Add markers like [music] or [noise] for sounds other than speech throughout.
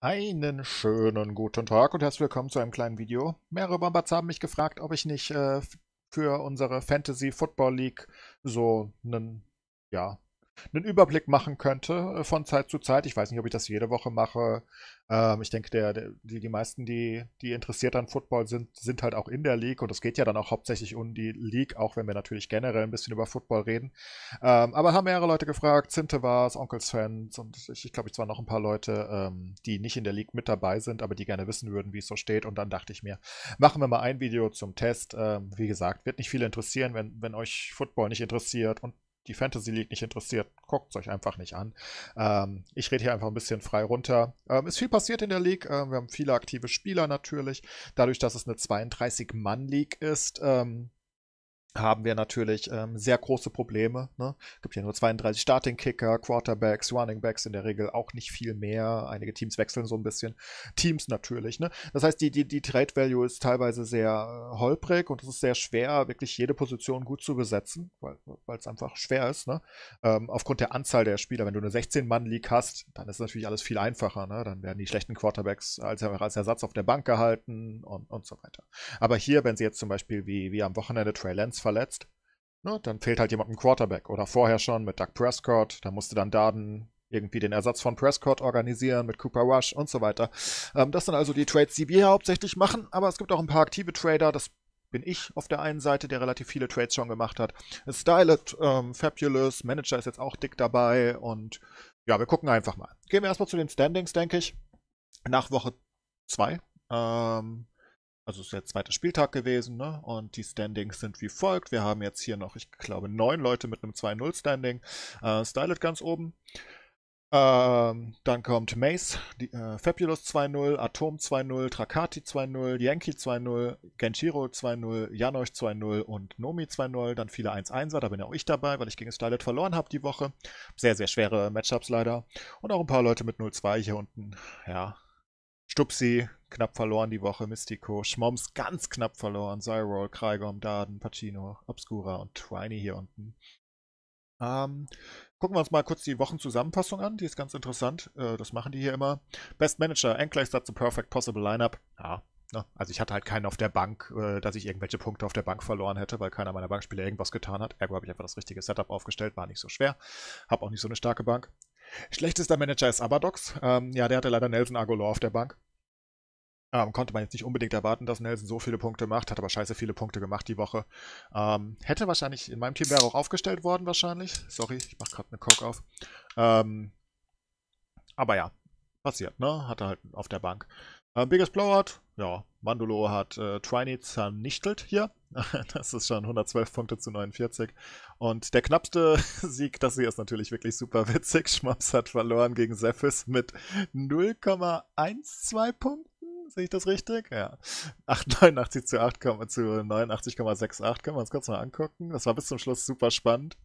Einen schönen guten Tag und herzlich willkommen zu einem kleinen Video. Mehrere Bombards haben mich gefragt, ob ich nicht äh, für unsere Fantasy Football League so einen ja, einen Überblick machen könnte äh, von Zeit zu Zeit. Ich weiß nicht, ob ich das jede Woche mache. Ähm, ich denke, der, die, die meisten, die, die interessiert an Football sind, sind halt auch in der League und es geht ja dann auch hauptsächlich um die League, auch wenn wir natürlich generell ein bisschen über Football reden. Ähm, aber haben mehrere Leute gefragt, Zinte war es, Onkels Fans und ich, ich glaube, ich zwar noch ein paar Leute, ähm, die nicht in der League mit dabei sind, aber die gerne wissen würden, wie es so steht. Und dann dachte ich mir, machen wir mal ein Video zum Test. Ähm, wie gesagt, wird nicht viele interessieren, wenn, wenn euch Football nicht interessiert und die Fantasy League nicht interessiert, guckt es euch einfach nicht an. Ähm, ich rede hier einfach ein bisschen frei runter. Ähm, ist viel passiert in der League. Ähm, wir haben viele aktive Spieler natürlich. Dadurch, dass es eine 32-Mann-League ist, ähm, haben wir natürlich ähm, sehr große Probleme. Es ne? gibt ja nur 32 Starting-Kicker, Quarterbacks, Running-Backs in der Regel auch nicht viel mehr. Einige Teams wechseln so ein bisschen. Teams natürlich. Ne? Das heißt, die, die, die Trade-Value ist teilweise sehr äh, holprig und es ist sehr schwer, wirklich jede Position gut zu besetzen, weil es einfach schwer ist. Ne? Ähm, aufgrund der Anzahl der Spieler, wenn du eine 16-Mann-League hast, dann ist natürlich alles viel einfacher. Ne? Dann werden die schlechten Quarterbacks als, als Ersatz auf der Bank gehalten und, und so weiter. Aber hier, wenn sie jetzt zum Beispiel wie, wie am Wochenende Trey Lance Adams verletzt, ne, dann fehlt halt jemand ein Quarterback. Oder vorher schon mit Doug Prescott, da musste dann Darden irgendwie den Ersatz von Prescott organisieren mit Cooper Rush und so weiter. Ähm, das sind also die Trades, die wir hauptsächlich machen, aber es gibt auch ein paar aktive Trader, das bin ich auf der einen Seite, der relativ viele Trades schon gemacht hat. Stylet, ähm, Fabulous, Manager ist jetzt auch dick dabei und ja, wir gucken einfach mal. Gehen wir erstmal zu den Standings, denke ich. Nach Woche 2. Ähm, also es ist der zweite Spieltag gewesen, ne? Und die Standings sind wie folgt. Wir haben jetzt hier noch, ich glaube, neun Leute mit einem 2-0-Standing. Äh, Stylet ganz oben. Ähm, dann kommt Mace, die, äh, Fabulous 2-0, Atom 2-0, Trakati 2-0, Yankee 2-0, Genshiro 2-0, Janosch 2-0 und Nomi 2-0. Dann viele 1-1er, da bin ja auch ich dabei, weil ich gegen Stylet verloren habe die Woche. Sehr, sehr schwere Matchups leider. Und auch ein paar Leute mit 0-2 hier unten. Ja, Stupsi knapp verloren die Woche, Mystico, Schmoms ganz knapp verloren, Zyrol, Krygom, Darden, Pacino, Obscura und Twiny hier unten. Ähm, gucken wir uns mal kurz die Wochenzusammenfassung an, die ist ganz interessant, äh, das machen die hier immer. Best Manager, endgleich that's the perfect possible lineup. Ja, ne? also ich hatte halt keinen auf der Bank, äh, dass ich irgendwelche Punkte auf der Bank verloren hätte, weil keiner meiner Bankspieler irgendwas getan hat. Ergo habe ich einfach das richtige Setup aufgestellt, war nicht so schwer, habe auch nicht so eine starke Bank. Schlechtester Manager ist Abadox. Ähm, ja, der hatte leider Nelson Agolor auf der Bank. Ähm, konnte man jetzt nicht unbedingt erwarten, dass Nelson so viele Punkte macht, hat aber scheiße viele Punkte gemacht die Woche. Ähm, hätte wahrscheinlich, in meinem Team wäre auch aufgestellt worden wahrscheinlich. Sorry, ich mache gerade eine Coke auf. Ähm, aber ja, passiert, ne? Hatte halt auf der Bank. Äh, Biggest Blowout, ja, Mandulo hat äh, Trini zernichtelt hier. [laughs] Das ist schon 112 Punkte zu 49. Und der knappste [laughs] Sieg, das hier ist natürlich wirklich super witzig. Schmaps hat verloren gegen Zephys mit 0,12 Punkten. Sehe ich das richtig? Ja. 89 zu, 8, zu 89,68 können wir uns kurz mal angucken. Das war bis zum Schluss super spannend.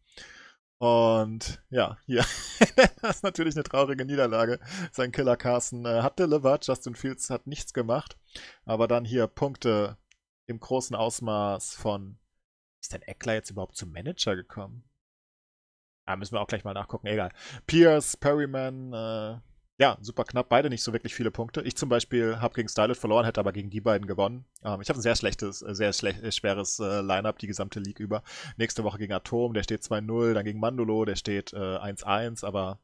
Und ja, hier. [laughs] das ist natürlich eine traurige Niederlage. Sein Killer Carson äh, hat delivered, Justin Fields hat nichts gemacht. Aber dann hier Punkte im großen Ausmaß von. Ist denn Eckler jetzt überhaupt zum Manager gekommen? Da müssen wir auch gleich mal nachgucken, egal. Pierce, Perryman, äh, ja, super knapp. Beide nicht so wirklich viele Punkte. Ich zum Beispiel habe gegen Stylet verloren, hätte aber gegen die beiden gewonnen. Ähm, ich habe ein sehr schlechtes, äh, sehr schle äh, schweres äh, Lineup die gesamte League über. Nächste Woche gegen Atom, der steht 2-0. Dann gegen Mandolo, der steht 1-1. Äh, aber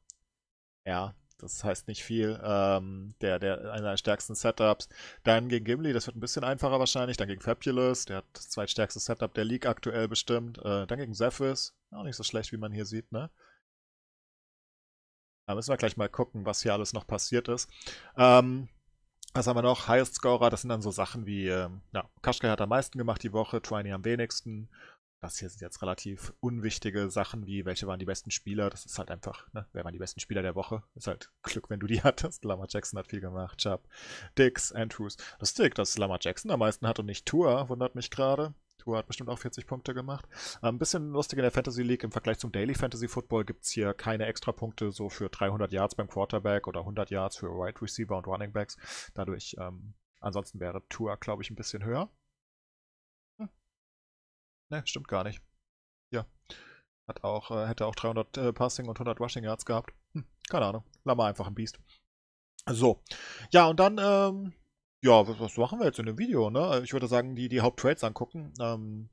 ja, das heißt nicht viel. Ähm, der, der, einer der stärksten Setups. Dann gegen Gimli, das wird ein bisschen einfacher wahrscheinlich. Dann gegen Fabulous, der hat das zweitstärkste Setup der League aktuell bestimmt. Äh, dann gegen Zephys, auch nicht so schlecht, wie man hier sieht, ne? Da ähm, müssen wir gleich mal gucken, was hier alles noch passiert ist. Ähm, was haben wir noch? Highest Scorer, das sind dann so Sachen wie, äh, ja, Kaschka hat am meisten gemacht die Woche, Twiney am wenigsten. Das hier sind jetzt relativ unwichtige Sachen wie, welche waren die besten Spieler. Das ist halt einfach, ne? wer waren die besten Spieler der Woche? Ist halt Glück, wenn du die [laughs] hattest. Lama Jackson hat viel gemacht, Chubb, Dix, Andrews. Lustig, dass Lama Jackson am meisten hat und nicht Tour, wundert mich gerade. Tour hat bestimmt auch 40 Punkte gemacht. Äh, ein bisschen lustig in der Fantasy League im Vergleich zum Daily Fantasy Football gibt es hier keine extra Punkte so für 300 Yards beim Quarterback oder 100 Yards für Wide Receiver und Running Backs. Dadurch, ähm, ansonsten wäre Tour, glaube ich, ein bisschen höher. Hm. Ne, stimmt gar nicht. Ja. Hat auch, äh, hätte auch 300 äh, Passing und 100 Rushing Yards gehabt. Hm, keine Ahnung. Lamar einfach ein Biest. So. Ja, und dann ähm, ja, was, was, machen wir jetzt in dem Video? Ne? Äh, ich würde sagen, die, die Haupttrades angucken. Ähm,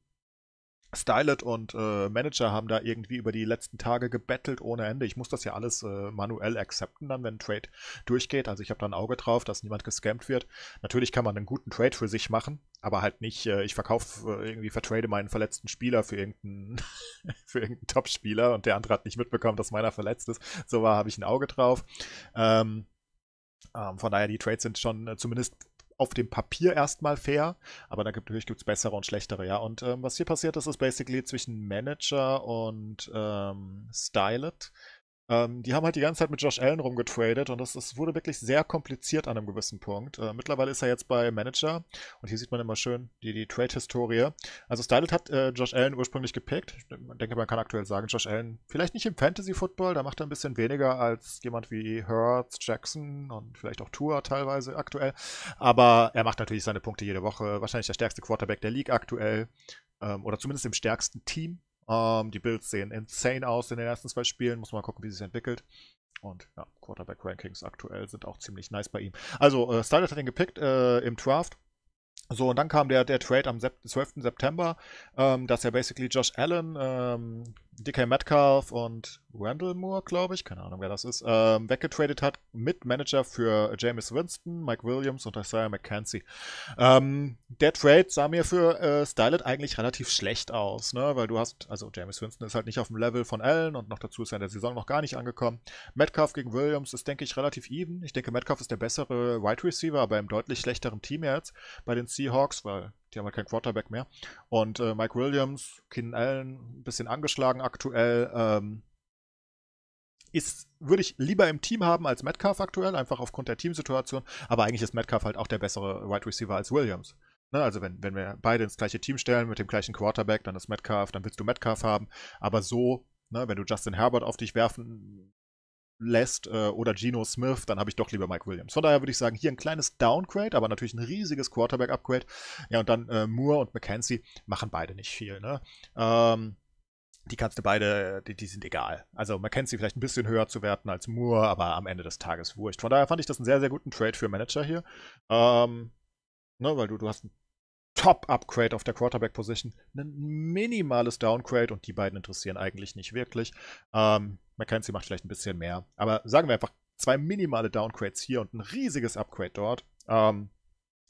Stylet und äh, Manager haben da irgendwie über die letzten Tage gebettelt ohne Ende. Ich muss das ja alles äh, manuell accepten, dann, wenn ein Trade durchgeht. Also ich habe da ein Auge drauf, dass niemand gescampt wird. Natürlich kann man einen guten Trade für sich machen, aber halt nicht, äh, ich verkaufe äh, irgendwie, vertrade meinen verletzten Spieler für irgendeinen, [laughs] für irgendeinen Top-Spieler und der andere hat nicht mitbekommen, dass meiner verletzt ist. So war, habe ich ein Auge drauf. Ähm, ähm, von daher, die Trades sind schon äh, zumindest auf dem Papier erstmal fair, aber da gibt, natürlich gibt es bessere und schlechtere, ja. Und ähm, was hier passiert ist, ist basically zwischen Manager und ähm, Stylet ähm, die haben halt die ganze Zeit mit Josh Allen rumgetradet und das, das wurde wirklich sehr kompliziert an einem gewissen Punkt. Äh, mittlerweile ist er jetzt bei Manager und hier sieht man immer schön die, die Trade-Historie. Also Stylet hat äh, Josh Allen ursprünglich gepickt. Ich denke, man kann aktuell sagen, Josh Allen vielleicht nicht im Fantasy-Football, da macht er ein bisschen weniger als jemand wie Hurts, Jackson und vielleicht auch Tua teilweise aktuell. Aber er macht natürlich seine Punkte jede Woche. Wahrscheinlich der stärkste Quarterback der League aktuell ähm, oder zumindest im stärksten Team ähm, die Bills sehen insane aus in den ersten zwei Spielen. Muss man gucken, wie sie sich entwickelt. Und ja, Quarterback-Rankings aktuell sind auch ziemlich nice bei ihm. Also, äh, Styler hat ihn gepickt äh, im Draft. So, und dann kam der, der Trade am 12. September, ähm, dass er basically Josh Allen ähm, DK Metcalf und Randall Moore, glaube ich, keine Ahnung, wer das ist, ähm, weggetradet hat mit Manager für James Winston, Mike Williams und Isaiah McKenzie. Ähm, der Trade sah mir für äh, Stylet eigentlich relativ schlecht aus, ne? weil du hast, also James Winston ist halt nicht auf dem Level von Allen und noch dazu ist er in der Saison noch gar nicht angekommen. Metcalf gegen Williams ist, denke ich, relativ even. Ich denke, Metcalf ist der bessere Wide Receiver, aber im deutlich schlechteren Team jetzt bei den Seahawks, weil die haben halt keinen Quarterback mehr. Und äh, Mike Williams, Keenan Allen, ein bisschen angeschlagen aktuell. Ähm, ist, würde ich lieber im Team haben als Metcalf aktuell, einfach aufgrund der Teamsituation. Aber eigentlich ist Metcalf halt auch der bessere Wide right Receiver als Williams. Ne? Also wenn, wenn wir beide ins gleiche Team stellen mit dem gleichen Quarterback, dann ist Metcalf, dann willst du Metcalf haben. Aber so, ne, wenn du Justin Herbert auf dich werfen lässt äh, oder Geno Smith, dann habe ich doch lieber Mike Williams. Von daher würde ich sagen, hier ein kleines Downgrade, aber natürlich ein riesiges Quarterback-Upgrade. Ja, und dann äh, Moore und McKenzie machen beide nicht viel. Ne? Ähm, die kannst du beide, die, die sind egal. Also McKenzie vielleicht ein bisschen höher zu werten als Moore, aber am Ende des Tages wurscht. Von daher fand ich das einen sehr, sehr guten Trade für Manager hier. Ähm, ne, weil du, du hast einen Top-Upgrade auf der Quarterback-Position, ein minimales Downgrade und die beiden interessieren eigentlich nicht wirklich. Ähm, McKenzie macht vielleicht ein bisschen mehr, aber sagen wir einfach zwei minimale Downgrades hier und ein riesiges Upgrade dort. Ähm,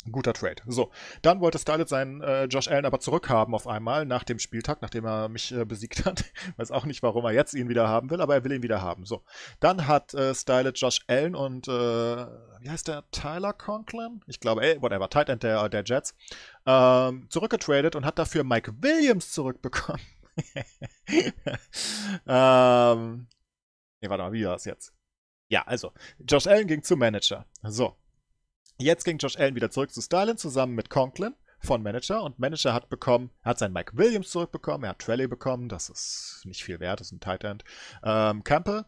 ein guter Trade. So, dann wollte Starlet seinen äh, Josh Allen aber zurückhaben auf einmal nach dem Spieltag, nachdem er mich äh, besiegt hat. [laughs] Weiß auch nicht, warum er jetzt ihn wieder haben will, aber er will ihn wieder haben. So, dann hat äh, Starlet Josh Allen und, äh, wie heißt der, Tyler Conklin? Ich glaube, ey, äh, whatever, Tight End der, der Jets, ähm, zurückgetradet und hat dafür Mike Williams zurückbekommen. [laughs] ähm, ne, warte mal, wie war das jetzt? Ja, also, Josh Allen ging zum Manager. So, Jetzt ging Josh Allen wieder zurück zu Stalin zusammen mit Conklin von Manager und Manager hat bekommen, hat seinen Mike Williams zurückbekommen, er hat Trelly bekommen, das ist nicht viel wert, das ist ein Tight End. Ähm, Campbell,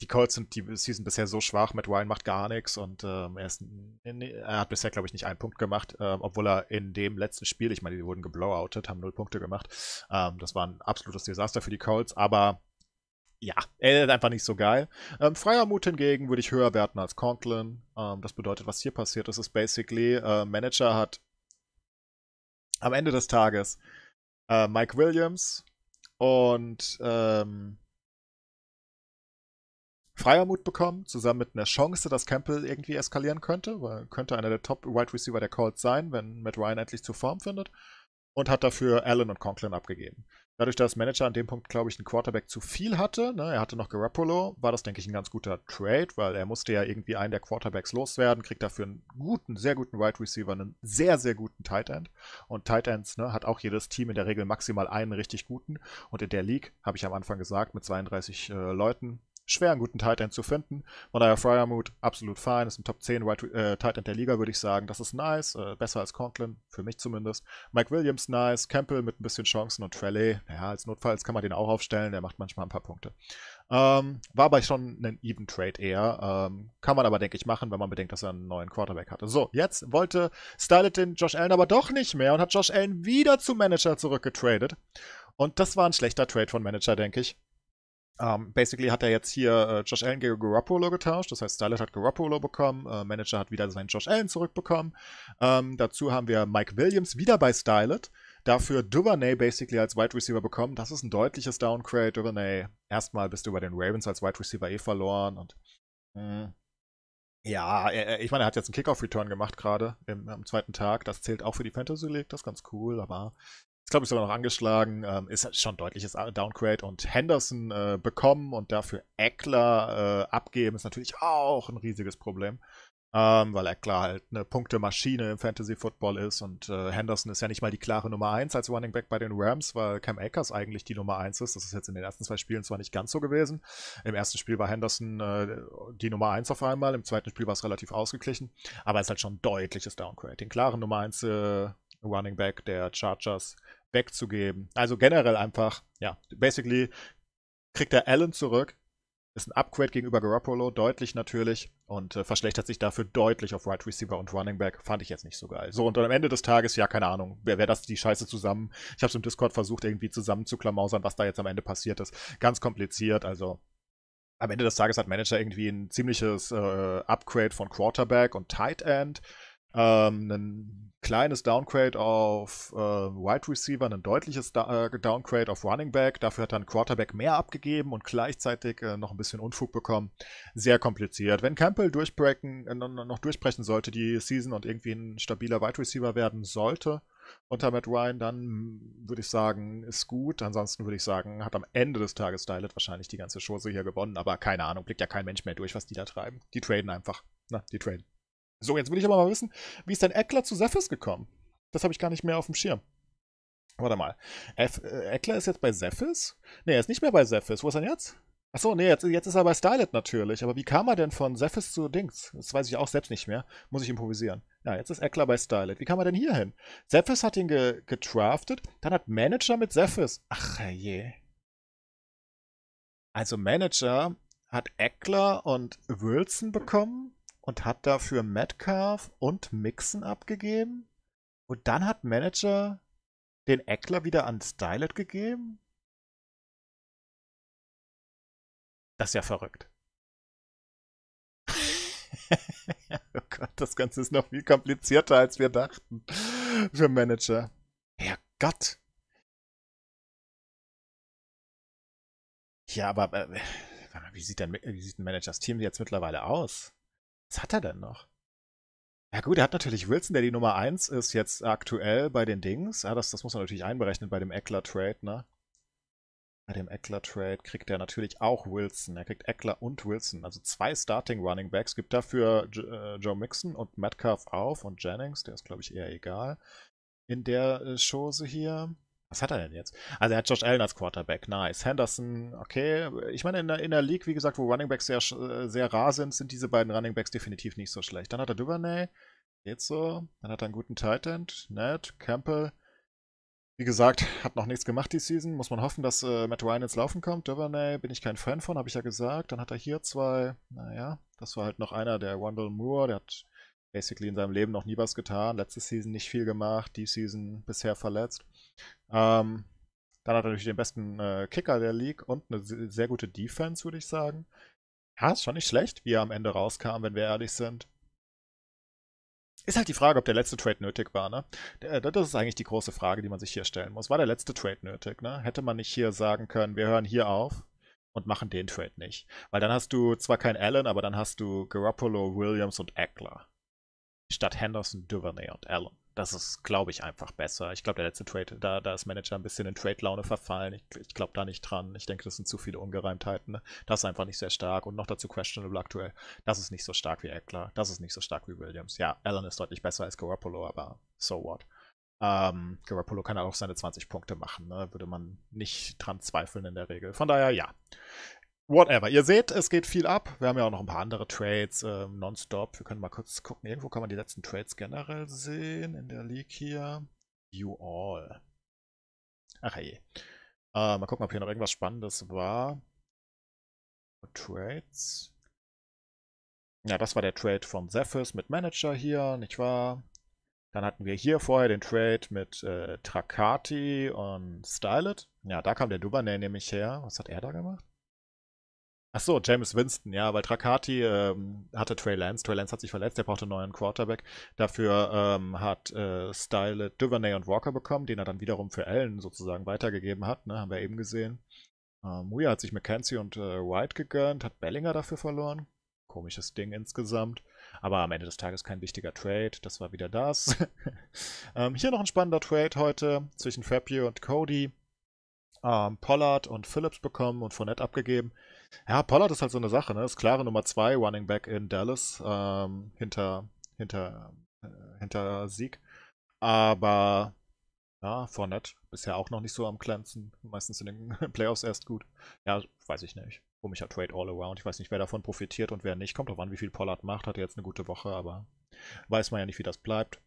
die Colts sind die Season bisher so schwach, Matt Ryan macht gar nichts und ähm, er, ist, er, hat bisher, glaube ich, nicht einen Punkt gemacht, ähm, obwohl er in dem letzten Spiel, ich meine, die wurden geblowoutet, haben null Punkte gemacht. Ähm, das war ein absolutes Desaster für die Colts, aber ja, er ist einfach nicht so geil. Ähm, freier Mut hingegen würde ich höher werten als Conklin. Ähm, das bedeutet, was hier passiert ist, ist basically, äh, Manager hat am Ende des Tages äh, Mike Williams und ähm, freier Mut bekommen, zusammen mit einer Chance, dass Campbell irgendwie eskalieren könnte, weil könnte einer der Top-Wide Receiver der Colts sein, wenn Matt Ryan endlich zur Form findet. Und hat dafür Allen und Conklin abgegeben. Dadurch, dass Manager an dem Punkt, glaube ich, einen Quarterback zu viel hatte, ne, er hatte noch Garoppolo, war das, denke ich, ein ganz guter Trade, weil er musste ja irgendwie einen der Quarterbacks loswerden, kriegt dafür einen guten, sehr guten Wide Receiver, einen sehr, sehr guten Tight End. Und Tight Ends ne, hat auch jedes Team in der Regel maximal einen richtig guten. Und in der League, habe ich am Anfang gesagt, mit 32 äh, Leuten schwer, einen guten Tight End zu finden. Von daher Fryermuth absolut fein, ist ein Top 10 Wide, äh, Tight End der Liga, würde ich sagen. Das ist nice, äh, besser als Conklin, für mich zumindest. Mike Williams nice, Campbell mit ein bisschen Chancen und Trelly, naja, als Notfalls kann man den auch aufstellen, der macht manchmal ein paar Punkte. Ähm, war aber schon ein Even Trade eher. Ähm, kann man aber, denke ich, machen, wenn man bedenkt, dass er einen neuen Quarterback hatte. So, jetzt wollte Stylet den Josh Allen aber doch nicht mehr und hat Josh Allen wieder zum Manager zurückgetradet. Und das war ein schlechter Trade von Manager, denke ich. Um, ähm, basically hat er jetzt hier äh, Josh Allen gegen Garoppolo getauscht. Das heißt, Stylet hat Garoppolo bekommen, äh, Manager hat wieder seinen Josh Allen zurückbekommen. Ähm, dazu haben wir Mike Williams wieder bei Stylet. Dafür Duvernay basically als Wide Receiver bekommen. Das ist ein deutliches Downgrade. Duvernay, erstmal bist du bei den Ravens als Wide Receiver eh verloren. Und mh. Hm. ja, er, äh, äh, ich meine, er hat jetzt einen Kickoff-Return gemacht gerade am zweiten Tag. Das zählt auch für die Fantasy League. Das ist ganz cool, aber ist, glaube ich, sogar noch angeschlagen. Ähm, ist halt schon ein deutliches Downgrade. Und Henderson äh, bekommen und dafür Eckler äh, abgeben, ist natürlich auch ein riesiges Problem. Ähm, weil Eckler halt eine Punktemaschine im Fantasy Football ist und äh, Henderson ist ja nicht mal die klare Nummer 1 als Running Back bei den Rams, weil Cam Akers eigentlich die Nummer 1 ist. Das ist jetzt in den ersten zwei Spielen zwar nicht ganz so gewesen. Im ersten Spiel war Henderson äh, die Nummer 1 auf einmal, im zweiten Spiel war es relativ ausgeglichen, aber es ist halt schon ein deutliches Downgrade. Den klaren Nummer 1 äh, Running Back der Chargers wegzugeben. Also generell einfach, ja, basically kriegt er Allen zurück, ist ein Upgrade gegenüber Garoppolo, deutlich natürlich, und äh, verschlechtert sich dafür deutlich auf Wide right Receiver und Running Back. Fand ich jetzt nicht so geil. So, und am Ende des Tages, ja, keine Ahnung, wer, wer das die Scheiße zusammen. Ich habe es im Discord versucht, irgendwie zusammenzuklamausern, was da jetzt am Ende passiert ist. Ganz kompliziert, also. Am Ende des Tages hat Manager irgendwie ein ziemliches äh, Upgrade von Quarterback und Tight End ähm, ein kleines Downgrade auf äh, Wide Receiver, ein deutliches da äh, Downgrade auf Running Back. Dafür hat er einen Quarterback mehr abgegeben und gleichzeitig äh, noch ein bisschen Unfug bekommen. Sehr kompliziert. Wenn Campbell durchbrechen, äh, noch durchbrechen sollte die Season und irgendwie ein stabiler Wide Receiver werden sollte, unter Matt Ryan, dann würde ich sagen, ist gut. Ansonsten würde ich sagen, hat am Ende des Tages Stylet wahrscheinlich die ganze Chose hier gewonnen. Aber keine Ahnung, blickt ja kein Mensch mehr durch, was die da treiben. Die traden einfach. Na, ne? die traden. So, jetzt will ich aber mal wissen, wie ist denn Eckler zu Zephyrs gekommen? Das habe ich gar nicht mehr auf dem Schirm. Warte mal. F äh, Eckler ist jetzt bei Zephyrs? Ne, er ist nicht mehr bei Zephyrs. Wo ist er denn jetzt? Achso, nee, jetzt, jetzt ist er bei Stylet natürlich. Aber wie kam er denn von Zephyrs zu Dings? Das weiß ich auch selbst nicht mehr. Muss ich improvisieren. Ja, jetzt ist Eckler bei Stylet. Wie kam er denn hier hin? Zephyrs hat ihn ge getraftet. Dann hat Manager mit Zephyrs. Ach je. Also Manager hat Eckler und Wilson bekommen und hat dafür Metcalf und Mixon abgegeben. Und dann hat Manager den Eckler wieder an Stylet gegeben. Das ist ja verrückt. [laughs] oh Gott, das Ganze ist noch viel komplizierter, als wir dachten. Für Manager. Herrgott. Ja, aber äh, wie sieht denn wie sieht ein Managers Team jetzt mittlerweile aus? Was hat er denn noch? Ja gut, er hat natürlich Wilson, der die Nummer 1 ist jetzt aktuell bei den Dings. Ja, das, das muss man natürlich einberechnen bei dem Eckler-Trade, ne? Bei dem Eckler-Trade kriegt er natürlich auch Wilson. Er kriegt Eckler und Wilson, also zwei Starting Running Backs. Gibt dafür äh, Joe Mixon und Metcalf auf und Jennings, der ist glaube ich eher egal. In der äh, Chose hier. Was hat er denn jetzt? Also er hat Josh Allen als Quarterback, nice. Henderson, okay. Ich meine, in der, in der League, wie gesagt, wo Runningbacks sehr, sehr rar sind, sind diese beiden Runningbacks definitiv nicht so schlecht. Dann hat er Duvernay, geht so. Dann hat er einen guten Tight End, Ned, Campbell. Wie gesagt, hat noch nichts gemacht die Season. Muss man hoffen, dass äh, Matt Ryan ins Laufen kommt. Duvernay bin ich kein Fan von, habe ich ja gesagt. Dann hat er hier zwei, naja, das war halt noch einer, der Wendell Moore, der hat basically in seinem Leben noch nie was getan. Letzte Season nicht viel gemacht, die Season bisher verletzt. Ähm, dann hat er natürlich den besten äh, Kicker der League und eine sehr gute Defense, würde ich sagen. Ja, ist schon nicht schlecht, wie er am Ende rauskam, wenn wir ehrlich sind. Ist halt die Frage, ob der letzte Trade nötig war, ne? Äh, das ist eigentlich die große Frage, die man sich hier stellen muss. War der letzte Trade nötig, ne? Hätte man nicht hier sagen können, wir hören hier auf und machen den Trade nicht. Weil dann hast du zwar kein Allen, aber dann hast du Garoppolo, Williams und Eckler. Statt Henderson, Duvernay und Allen. Das ist, glaube ich, einfach besser. Ich glaube, der letzte Trade, da, da ist Manager ein bisschen in Trade-Laune verfallen. Ich, ich glaube da nicht dran. Ich denke, das sind zu viele Ungereimtheiten. Ne? Das ist einfach nicht sehr stark. Und noch dazu questionable aktuell. Das ist nicht so stark wie Eckler. Das ist nicht so stark wie Williams. Ja, Allen ist deutlich besser als Garoppolo, aber so what. Ähm, Garoppolo kann halt auch seine 20 Punkte machen. Ne? Würde man nicht dran zweifeln in der Regel. Von daher, ja whatever. Ihr seht, es geht viel ab. Wir haben ja auch noch ein paar andere Trades äh, nonstop. Wir können mal kurz gucken. Irgendwo kann man die letzten Trades generell sehen in der League hier. You all. Ach hey. Äh, mal gucken, ob hier noch irgendwas Spannendes war. Trades. Ja, das war der Trade von Zephyrs mit Manager hier, nicht wahr? Dann hatten wir hier vorher den Trade mit äh, Trakati und Stylet. Ja, da kam der Dubanay nämlich her. Was hat er da gemacht? Achso, James Winston, ja, weil Tracati ähm, hatte Trey Lance. Trey Lance hat sich verletzt, der brauchte einen neuen Quarterback. Dafür ähm, hat äh, Style Duvernay und Walker bekommen, den er dann wiederum für Allen sozusagen weitergegeben hat, ne? haben wir eben gesehen. Äh, Muya hat sich McKenzie und äh, White gegönnt, hat Bellinger dafür verloren. Komisches Ding insgesamt. Aber am Ende des Tages kein wichtiger Trade. Das war wieder das. [laughs] ähm, hier noch ein spannender Trade heute zwischen Fabio und Cody ähm, Pollard und Phillips bekommen und Fournette abgegeben. Ja, Pollard ist halt so eine Sache, ne? Ist klare Nummer 2 Running Back in Dallas ähm, hinter, hinter, äh, hinter Sieg. Aber ja, Fournette bisher auch noch nicht so am glänzen. Meistens in den [laughs] Playoffs erst gut. Ja, weiß ich nicht. Komischer Trade all around. Ich weiß nicht, wer davon profitiert und wer nicht. Kommt drauf an, wie viel Pollard macht. Hat jetzt eine gute Woche, aber weiß man ja nicht, wie das bleibt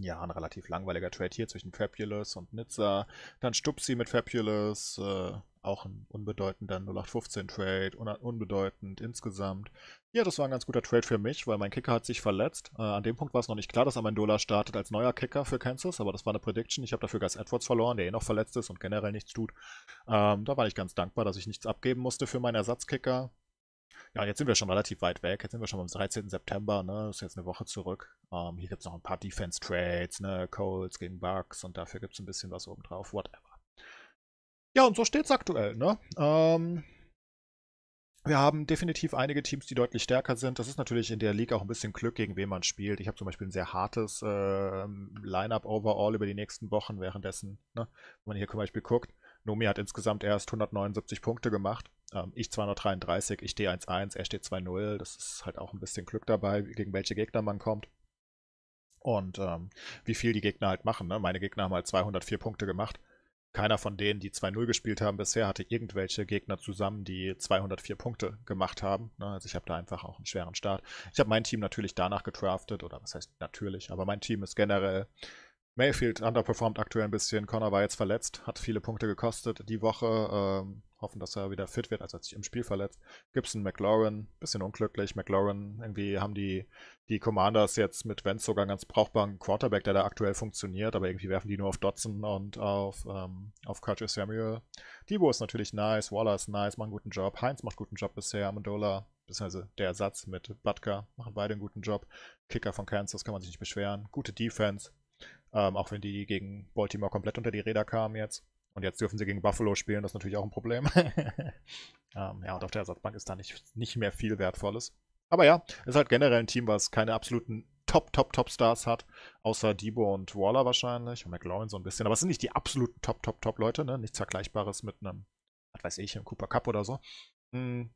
ja, ein relativ langweiliger Trade hier zwischen Fabulous und Nizza. Dann Stupsi mit Fabulous, äh, auch ein unbedeutender 0815-Trade, un unbedeutend insgesamt. Ja, das war ein ganz guter Trade für mich, weil mein Kicker hat sich verletzt. Äh, an dem Punkt war es noch nicht klar, dass Amendola startet als neuer Kicker für Kansas, aber das war eine Prediction. Ich habe dafür Gus Edwards verloren, der eh noch verletzt ist und generell nichts tut. Ähm, da war ich ganz dankbar, dass ich nichts abgeben musste für meinen Ersatzkicker. Ja, jetzt sind wir schon relativ weit weg. Jetzt sind wir schon am 13. September, ne? Ist jetzt eine Woche zurück. Ähm, hier gibt es noch ein paar Defense-Trades, ne? Colts gegen Bucks und dafür gibt es ein bisschen was obendrauf, whatever. Ja, und so steht es aktuell, ne? Ähm, wir haben definitiv einige Teams, die deutlich stärker sind. Das ist natürlich in der League auch ein bisschen Glück, gegen wen man spielt. Ich habe zum Beispiel ein sehr hartes äh, Lineup overall über die nächsten Wochen, währenddessen, ne? wenn man hier zum Beispiel guckt, Nomi hat insgesamt erst 179 Punkte gemacht. Ähm, ich 233, ich D1-1, er steht 2-0. Das ist halt auch ein bisschen Glück dabei, gegen welche Gegner man kommt. Und ähm, wie viel die Gegner halt machen. Ne? Meine Gegner haben halt 204 Punkte gemacht. Keiner von denen, die 2-0 gespielt haben bisher, hatte irgendwelche Gegner zusammen, die 204 Punkte gemacht haben. Ne? Also ich habe da einfach auch einen schweren Start. Ich habe mein Team natürlich danach getraftet, oder was heißt natürlich, aber mein Team ist generell Mayfield underperformt aktuell ein bisschen. Connor war jetzt verletzt, hat viele Punkte gekostet die Woche. Ähm, hoffen, dass er wieder fit wird, also hat sich im Spiel verletzt. Gibson, McLaurin, bisschen unglücklich. McLaurin, irgendwie haben die, die Commanders jetzt mit Wentz sogar einen ganz brauchbaren Quarterback, der da aktuell funktioniert, aber irgendwie werfen die nur auf Dotson und auf, ähm, auf Curtis Samuel. Debo ist natürlich nice, Waller ist nice, macht einen guten Job. Heinz macht einen guten Job bisher, Amendola beziehungsweise der Ersatz mit Butker, machen beide einen guten Job. Kicker von Kansas kann man sich nicht beschweren. Gute Defense, ähm, auch wenn die gegen Baltimore komplett unter die Räder kamen jetzt. Und jetzt dürfen sie gegen Buffalo spielen, das ist natürlich auch ein Problem. [laughs] ähm, ja, und auf der Ersatzbank ist da nicht, nicht mehr viel Wertvolles. Aber ja, ist halt generell ein Team, was keine absoluten Top, Top, Top Stars hat, außer Debo und Waller wahrscheinlich und McLaurin so ein bisschen. Aber es sind nicht die absoluten Top, Top, Top Leute, ne? Nichts Vergleichbares mit einem, was weiß ich, einem Cooper Cup oder so. Hm.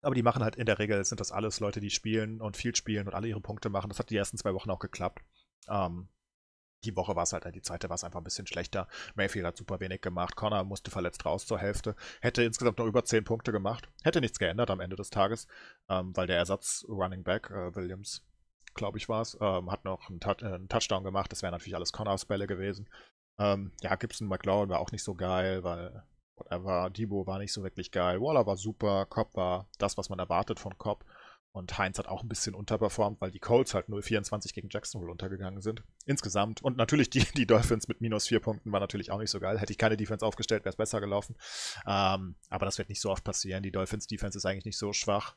Aber die machen halt in der Regel, sind das alles Leute, die spielen und viel spielen und alle ihre Punkte machen. Das hat die ersten zwei Wochen auch geklappt. Ähm, die Woche war es halt, die Zeit war es einfach ein bisschen schlechter. Mayfield hat super wenig gemacht. Connor musste verletzt raus zur Hälfte. Hätte insgesamt noch über 10 Punkte gemacht. Hätte nichts geändert am Ende des Tages, ähm, weil der Ersatz Running Back äh, Williams, glaube ich, war es, ähm, hat noch einen, Touch äh, einen, Touchdown gemacht. Das wären natürlich alles Connors Bälle gewesen. Ähm, ja, Gibson McLaurin war auch nicht so geil, weil whatever. Debo war nicht so wirklich geil. Waller war super. Cobb war das, was man erwartet von Cobb. Und Heinz hat auch ein bisschen unterperformt, weil die Colts halt 0,24 gegen Jacksonville untergegangen sind. Insgesamt. Und natürlich die, die Dolphins mit minus vier Punkten war natürlich auch nicht so geil. Hätte ich keine Defense aufgestellt, wäre es besser gelaufen. Ähm, aber das wird nicht so oft passieren. Die Dolphins Defense ist eigentlich nicht so schwach.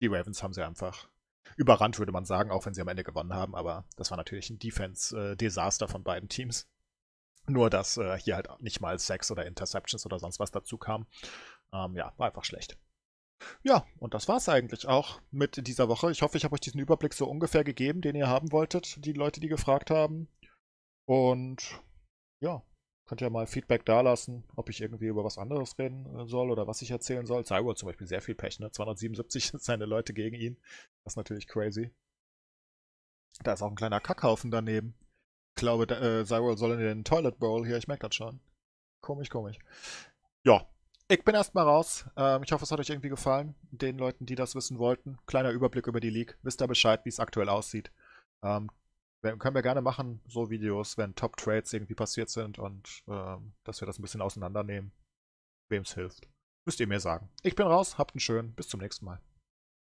Die Ravens haben sie einfach überrannt, würde man sagen, auch wenn sie am Ende gewonnen haben. Aber das war natürlich ein Defense-Desaster äh, von beiden Teams. Nur, dass äh, hier halt nicht mal Sex oder Interceptions oder sonst was dazu kam. Ähm, ja, war einfach schlecht. Ja, und das war's eigentlich auch mit dieser Woche. Ich hoffe, ich habe euch diesen Überblick so ungefähr gegeben, den ihr haben wolltet, die Leute, die gefragt haben. Und ja, könnt ihr mal Feedback dalassen, ob ich irgendwie über was anderes reden äh, soll oder was ich erzählen soll. Cyber zum Beispiel sehr viel Pech, ne? 277 sind [laughs] seine Leute gegen ihn. Das ist natürlich crazy. Da ist auch ein kleiner Kackhaufen daneben. Ich glaube, äh, soll in den Toilet Bowl hier, ich merke das schon. Komisch, komisch. Ja, ich bin erstmal raus. Ähm, ich hoffe, es hat euch irgendwie gefallen. Den Leuten, die das wissen wollten. Kleiner Überblick über die League. Wisst ihr Bescheid, wie es aktuell aussieht. Ähm, können wir gerne machen, so Videos, wenn Top-Trades irgendwie passiert sind und ähm, dass wir das ein bisschen auseinandernehmen. Wem es hilft. Müsst ihr mir sagen. Ich bin raus, habt einen schönen, bis zum nächsten Mal.